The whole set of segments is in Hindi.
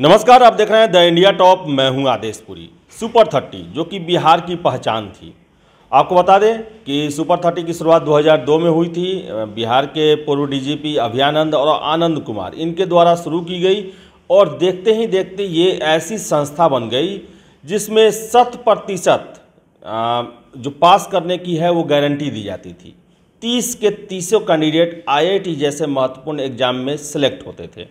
नमस्कार आप देख रहे हैं द इंडिया टॉप मैं हूं आदेशपुरी सुपर थर्टी जो कि बिहार की पहचान थी आपको बता दें कि सुपर थर्टी की शुरुआत 2002 में हुई थी बिहार के पूर्व डीजीपी अभियानंद और आनंद कुमार इनके द्वारा शुरू की गई और देखते ही देखते ये ऐसी संस्था बन गई जिसमें शत प्रतिशत जो पास करने की है वो गारंटी दी जाती थी तीस के तीसों कैंडिडेट आई जैसे महत्वपूर्ण एग्जाम में सेलेक्ट होते थे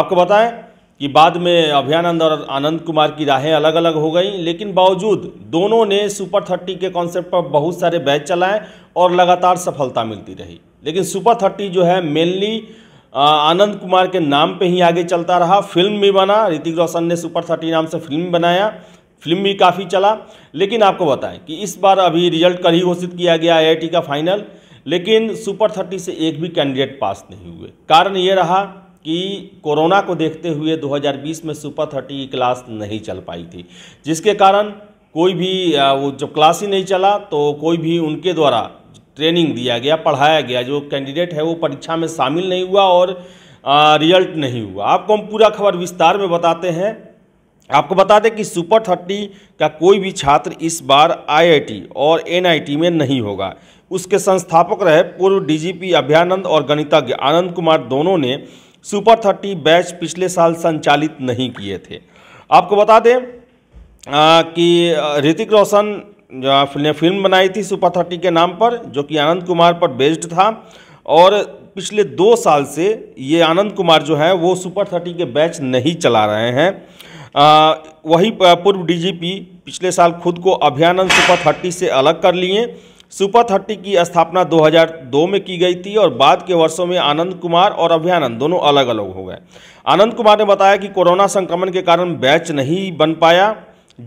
आपको बताएं कि बाद में अभियानंद और आनंद कुमार की राहें अलग अलग हो गई लेकिन बावजूद दोनों ने सुपर थर्टी के कॉन्सेप्ट पर बहुत सारे बैच चलाए और लगातार सफलता मिलती रही लेकिन सुपर थर्टी जो है मेनली आनंद कुमार के नाम पे ही आगे चलता रहा फिल्म भी बना ऋतिक रोशन ने सुपर थर्टी नाम से फिल्म बनाया फिल्म भी काफ़ी चला लेकिन आपको बताएं कि इस बार अभी रिजल्ट कल ही घोषित किया गया आई का फाइनल लेकिन सुपर थर्टी से एक भी कैंडिडेट पास नहीं हुए कारण ये रहा कि कोरोना को देखते हुए 2020 में सुपर थर्टी की क्लास नहीं चल पाई थी जिसके कारण कोई भी वो जब क्लास ही नहीं चला तो कोई भी उनके द्वारा ट्रेनिंग दिया गया पढ़ाया गया जो कैंडिडेट है वो परीक्षा में शामिल नहीं हुआ और रिजल्ट नहीं हुआ आपको हम पूरा खबर विस्तार में बताते हैं आपको बता दें कि सुपर थर्टी का कोई भी छात्र इस बार आईआईटी और एनआईटी में नहीं होगा उसके संस्थापक रहे पूर्व डीजीपी अभ्यानंद और गणितज्ञ आनंद कुमार दोनों ने सुपर थर्टी बैच पिछले साल संचालित नहीं किए थे आपको बता दें कि ऋतिक रोशन ने फिल्म बनाई थी सुपर थर्टी के नाम पर जो कि आनंद कुमार पर बेस्ड था और पिछले दो साल से ये आनंद कुमार जो है वो सुपर थर्टी के बैच नहीं चला रहे हैं आ, वही पूर्व डीजीपी पिछले साल खुद को अभियानंद सुपर थर्टी से अलग कर लिए सुपर थर्टी की स्थापना 2002 में की गई थी और बाद के वर्षों में आनंद कुमार और अभियानंद दोनों अलग अलग हो गए आनंद कुमार ने बताया कि कोरोना संक्रमण के कारण बैच नहीं बन पाया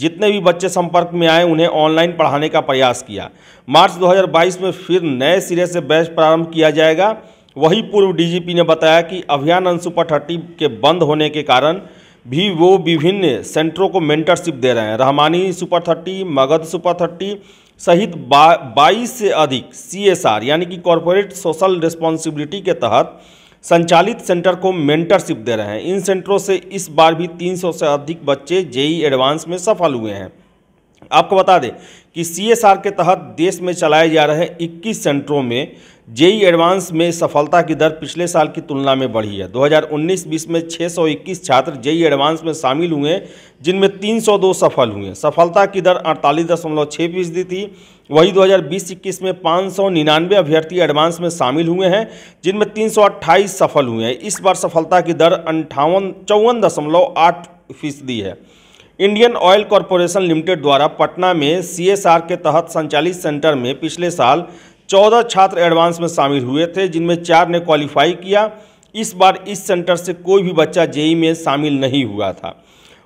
जितने भी बच्चे संपर्क में आए उन्हें ऑनलाइन पढ़ाने का प्रयास किया मार्च 2022 में फिर नए सिरे से बैच प्रारंभ किया जाएगा वही पूर्व डीजीपी ने बताया कि अभियानंद सुपर थर्टी के बंद होने के कारण भी वो विभिन्न सेंटरों को मेंटरशिप दे रहे हैं Rahmani super thirty Magadh super thirty सहित बाईस से अधिक सीएसआर यानी कि कॉरपोरेट सोशल रिस्पॉन्सिबिलिटी के तहत संचालित सेंटर को मेंटरशिप दे रहे हैं इन सेंटरों से इस बार भी 300 से अधिक बच्चे जेई एडवांस e में सफल हुए हैं आपको बता दें कि सीएसआर के तहत देश में चलाए जा रहे 21 सेंटरों में जेई एडवांस में सफलता की दर पिछले साल की तुलना में बढ़ी है 2019-20 में 621 छात्र जेई एडवांस में शामिल हुए जिनमें 302 सफल हुए सफलता की दर अड़तालीस दशमलव छः फीसदी थी वही 2020-21 में पाँच सौ निन्यानवे अभ्यर्थी एडवांस में शामिल हुए हैं जिनमें तीन सफल हुए हैं इस बार सफलता की दर अंठावन चौवन दशमलव आठ फीसदी है इंडियन ऑयल कॉरपोरेशन लिमिटेड द्वारा पटना में सीएसआर के तहत संचालित सेंटर में पिछले साल चौदह छात्र एडवांस में शामिल हुए थे जिनमें चार ने क्वालिफाई किया इस बार इस सेंटर से कोई भी बच्चा जेई में शामिल नहीं हुआ था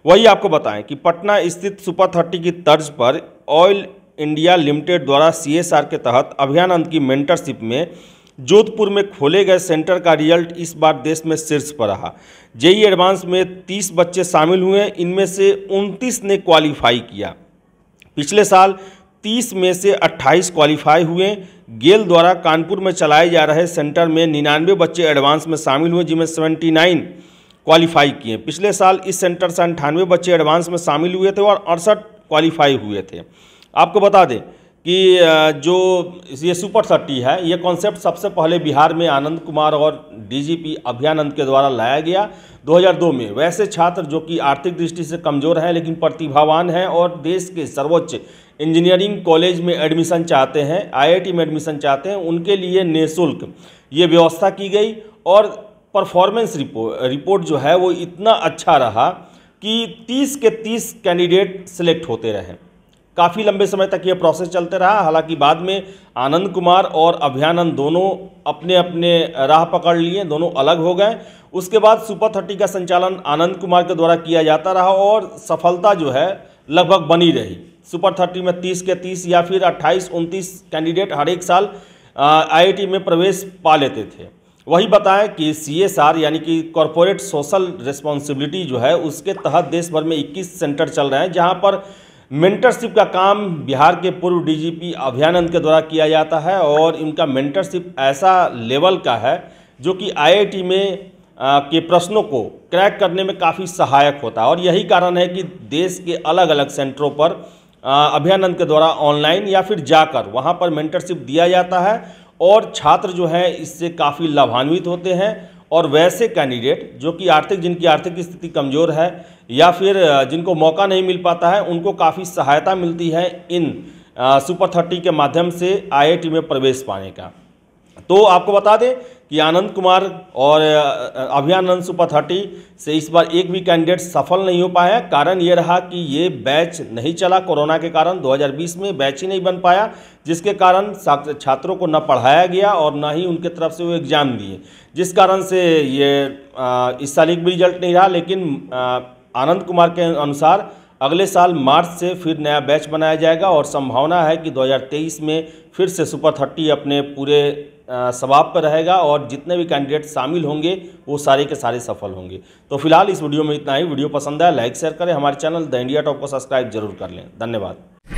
वही आपको बताएं कि पटना स्थित सुपर थर्टी की तर्ज पर ऑयल इंडिया लिमिटेड द्वारा सीएसआर के तहत अभियानंद की मेंटरशिप में जोधपुर में खोले गए सेंटर का रिजल्ट इस बार देश में शीर्ष पर रहा जेई एडवांस में 30 बच्चे शामिल हुए इनमें से 29 ने क्वालिफाई किया पिछले साल 30 में से 28 क्वालिफाई हुए गेल द्वारा कानपुर में चलाए जा रहे सेंटर में निन्यानवे बच्चे एडवांस में शामिल हुए जिनमें नाइन क्वालिफाई किए पिछले साल इस सेंटर से अंठानवे बच्चे एडवांस में शामिल हुए थे और अड़सठ क्वालिफाई हुए थे आपको बता दें कि जो ये सुपर थर्टी है ये कॉन्सेप्ट सबसे पहले बिहार में आनंद कुमार और डीजीपी अभियानंद के द्वारा लाया गया 2002 में वैसे छात्र जो कि आर्थिक दृष्टि से कमज़ोर हैं लेकिन प्रतिभावान हैं और देश के सर्वोच्च इंजीनियरिंग कॉलेज में एडमिशन चाहते हैं आईआईटी में एडमिशन चाहते हैं उनके लिए निःशुल्क ये व्यवस्था की गई और परफॉर्मेंस रिपोर्ट रिपोर्ट जो है वो इतना अच्छा रहा कि तीस के तीस कैंडिडेट सेलेक्ट होते रहें काफ़ी लंबे समय तक यह प्रोसेस चलते रहा हालांकि बाद में आनंद कुमार और अभियानंद दोनों अपने अपने राह पकड़ लिए दोनों अलग हो गए उसके बाद सुपर थर्टी का संचालन आनंद कुमार के द्वारा किया जाता रहा और सफलता जो है लगभग बनी रही सुपर थर्टी में तीस के तीस या फिर अट्ठाईस उनतीस कैंडिडेट हर एक साल आई में प्रवेश पा लेते थे वही बताएं कि आर यानी कि कॉरपोरेट सोशल रिस्पॉन्सिबिलिटी जो है उसके तहत देश भर में 21 सेंटर चल रहे हैं जहां पर मेंटरशिप का काम बिहार के पूर्व डीजीपी अभियानंद के द्वारा किया जाता है और इनका मेंटरशिप ऐसा लेवल का है जो कि आईआईटी में आ, के प्रश्नों को क्रैक करने में काफ़ी सहायक होता है और यही कारण है कि देश के अलग अलग सेंटरों पर अभियानंद के द्वारा ऑनलाइन या फिर जाकर वहाँ पर मेंटरशिप दिया जाता है और छात्र जो हैं इससे काफ़ी लाभान्वित होते हैं और वैसे कैंडिडेट जो कि आर्थिक जिनकी आर्थिक स्थिति कमज़ोर है या फिर जिनको मौका नहीं मिल पाता है उनको काफ़ी सहायता मिलती है इन सुपर थर्टी के माध्यम से आईआईटी में प्रवेश पाने का तो आपको बता दें कि आनंद कुमार और अभियानंद सुपर थर्टी से इस बार एक भी कैंडिडेट सफल नहीं हो पाया कारण ये रहा कि ये बैच नहीं चला कोरोना के कारण 2020 में बैच ही नहीं बन पाया जिसके कारण छात्रों को न पढ़ाया गया और न ही उनके तरफ से वो एग्ज़ाम दिए जिस कारण से ये इस साल एक भी रिजल्ट नहीं रहा लेकिन आनंद कुमार के अनुसार अगले साल मार्च से फिर नया बैच बनाया जाएगा और संभावना है कि 2023 में फिर से सुपर थर्टी अपने पूरे सवाब पर रहेगा और जितने भी कैंडिडेट शामिल होंगे वो सारे के सारे सफल होंगे तो फिलहाल इस वीडियो में इतना ही वीडियो पसंद आया लाइक शेयर करें हमारे चैनल द इंडिया टॉप को सब्सक्राइब जरूर कर लें धन्यवाद